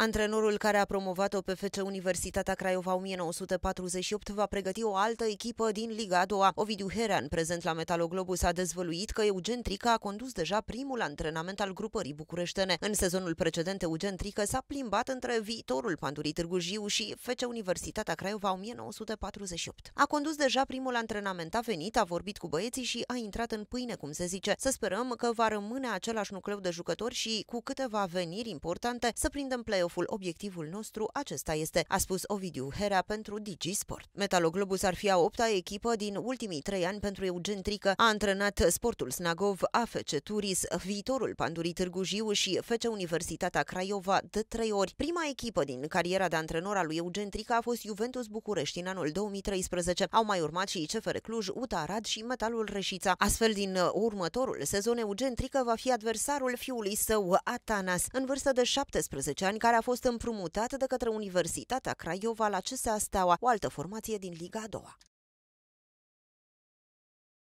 Antrenorul care a promovat-o pe FC Universitatea Craiova 1948 va pregăti o altă echipă din Liga a doua. Ovidiu Heran, prezent la Metaloglobus, a dezvăluit că Eugen Trică a condus deja primul antrenament al grupării bucureștene. În sezonul precedent, Eugen Trică s-a plimbat între viitorul Pandurii Târgu Jiu și FC Universitatea Craiova 1948. A condus deja primul antrenament, a venit, a vorbit cu băieții și a intrat în pâine, cum se zice. Să sperăm că va rămâne același nucleu de jucători și, cu câteva veniri importante, să prindem play play-off-ul obiectivul nostru, acesta este, a spus Ovidiu Hera pentru Digi Sport. Metaloglobus ar fi a opta echipă din ultimii trei ani pentru Eugen Trică, a antrenat Sportul Snagov, AFC Turis, viitorul Pandurii Târgu Jiu și FC Universitatea Craiova de trei ori. Prima echipă din cariera de antrenor a lui Eugen Trică a fost Juventus București în anul 2013. Au mai urmat și CFR Cluj, UTA Arad și Metalul Reșița. Astfel, din următorul sezon, Eugen Trică va fi adversarul fiului său, Atanas, în vârstă de 17 ani, care a a fost împrumutat de către Universitatea Craiova la CSA Steaua, o altă formație din Liga a doua.